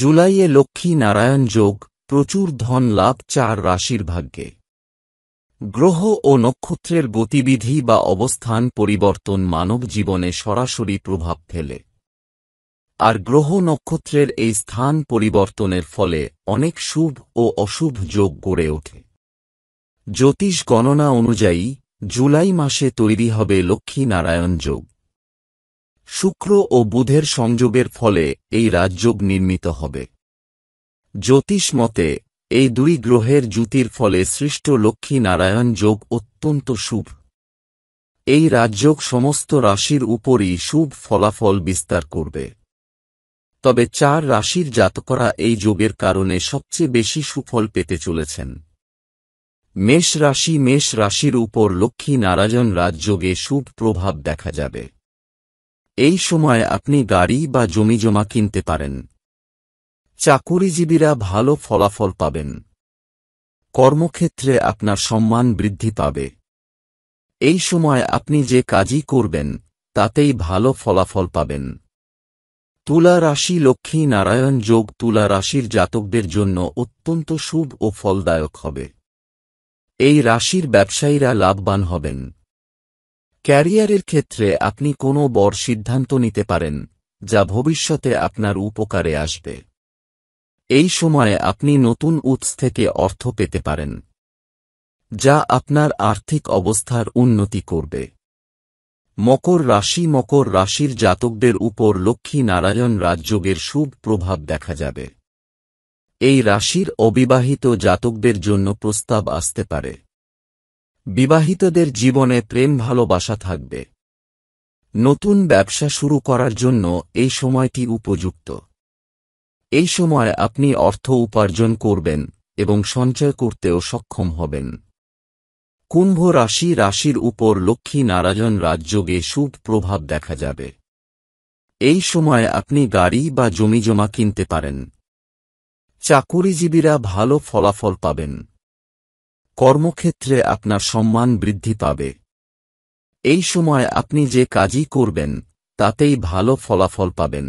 জুলাইয়ে লক্ষ্মী নারায়ণ যোগ প্রচুর ধন লাভ চার রাশির ভাগ্যে গ্রহ ও নক্ষত্রের গতিবিধি বা অবস্থান পরিবর্তন মানব জীবনে সরাসরি প্রভাব ফেলে আর গ্রহ নক্ষত্রের এই স্থান পরিবর্তনের ফলে অনেক শুভ ও অশুভ যোগ গড়ে ওঠে জ্যোতিষ গণনা অনুযায়ী জুলাই মাসে তৈরি হবে লক্ষ্মী নারায়ণ যোগ শুক্র ও বুধের সংযোগের ফলে এই রাজযোগ নির্মিত হবে জ্যোতিষ মতে এই দুই গ্রহের জ্যুতির ফলে সৃষ্ট লক্ষ্মী নারায়ণ যোগ অত্যন্ত শুভ এই রাজযোগ সমস্ত রাশির উপরই শুভ ফলাফল বিস্তার করবে তবে চার রাশির জাতকরা এই যোগের কারণে সবচেয়ে বেশি সুফল পেতে চলেছেন মেষ রাশি মেষ রাশির উপর লক্ষ্মী নারায়ণ রাজযোগে শুভ প্রভাব দেখা যাবে এই সময় আপনি গাড়ি বা জমিজমা কিনতে পারেন চাকুরিজীবীরা ভালো ফলাফল পাবেন কর্মক্ষেত্রে আপনার সম্মান বৃদ্ধি পাবে এই সময় আপনি যে কাজই করবেন তাতেই ভালো ফলাফল পাবেন তুলা রাশি লক্ষ্মী নারায়ণ যোগ তুলা রাশির জাতকদের জন্য অত্যন্ত শুভ ও ফলদায়ক হবে এই রাশির ব্যবসায়ীরা লাভবান হবেন ক্যারিয়ারের ক্ষেত্রে আপনি কোনো বড় সিদ্ধান্ত নিতে পারেন যা ভবিষ্যতে আপনার উপকারে আসবে এই সময়ে আপনি নতুন উৎস থেকে অর্থ পেতে পারেন যা আপনার আর্থিক অবস্থার উন্নতি করবে মকর রাশি মকর রাশির জাতকদের উপর লক্ষ্মী নারায়ণ রাজযোগের শুভ প্রভাব দেখা যাবে এই রাশির অবিবাহিত জাতকদের জন্য প্রস্তাব আসতে পারে বিবাহিতদের জীবনে প্রেম ভালোবাসা থাকবে নতুন ব্যবসা শুরু করার জন্য এই সময়টি উপযুক্ত এই সময় আপনি অর্থ উপার্জন করবেন এবং সঞ্চয় করতেও সক্ষম হবেন কুম্ভ রাশি রাশির উপর লক্ষ্মী নারায়ণ রাজযোগে সুখ প্রভাব দেখা যাবে এই সময় আপনি গাড়ি বা জমিজমা কিনতে পারেন চাকুরিজীবীরা ভালো ফলাফল পাবেন কর্মক্ষেত্রে আপনার সম্মান বৃদ্ধি পাবে এই সময় আপনি যে কাজই করবেন তাতেই ভালো ফলাফল পাবেন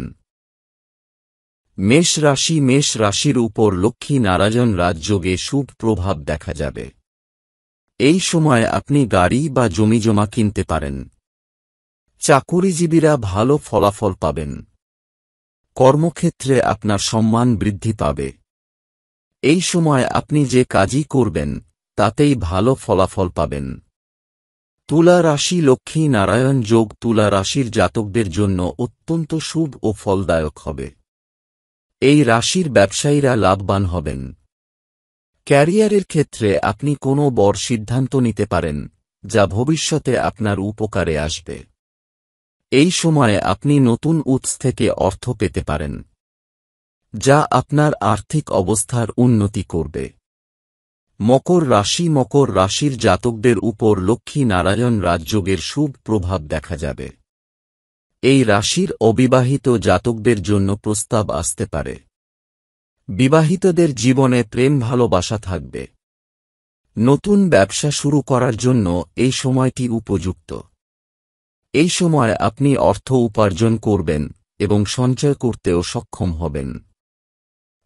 মেষ রাশি মেষ রাশির উপর লক্ষ্মী নারায়ণ রাজযোগে শুভ প্রভাব দেখা যাবে এই সময় আপনি গাড়ি বা জমিজমা কিনতে পারেন চাকুরিজীবীরা ভালো ফলাফল পাবেন কর্মক্ষেত্রে আপনার সম্মান বৃদ্ধি পাবে এই সময় আপনি যে কাজই করবেন তাতেই ভালো ফলাফল পাবেন তুলা রাশি লক্ষ্মী নারায়ণ যোগ তুলা রাশির জাতকদের জন্য অত্যন্ত শুভ ও ফলদায়ক হবে এই রাশির ব্যবসায়ীরা লাভবান হবেন ক্যারিয়ারের ক্ষেত্রে আপনি কোনো বড় সিদ্ধান্ত নিতে পারেন যা ভবিষ্যতে আপনার উপকারে আসবে এই সময়ে আপনি নতুন উৎস থেকে অর্থ পেতে পারেন যা আপনার আর্থিক অবস্থার উন্নতি করবে মকর রাশি মকর রাশির জাতকদের উপর লক্ষ্মী নারায়ণ রাজযোগের শুভ প্রভাব দেখা যাবে এই রাশির অবিবাহিত জাতকদের জন্য প্রস্তাব আসতে পারে বিবাহিতদের জীবনে প্রেম ভালোবাসা থাকবে নতুন ব্যবসা শুরু করার জন্য এই সময়টি উপযুক্ত এই সময় আপনি অর্থ উপার্জন করবেন এবং সঞ্চয় করতেও সক্ষম হবেন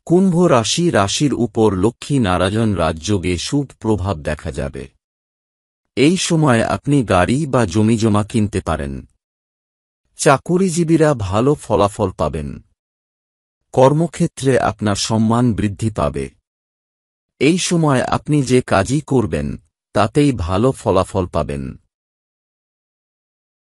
কুম্ভ রাশি রাশির উপর লক্ষ্মী নারায়ণ রাজ্যোগে শুভ প্রভাব দেখা যাবে এই সময় আপনি গাড়ি বা জমিজমা কিনতে পারেন চাকুরিজীবীরা ভালো ফলাফল পাবেন কর্মক্ষেত্রে আপনার সম্মান বৃদ্ধি পাবে এই সময় আপনি যে কাজই করবেন তাতেই ভালো ফলাফল পাবেন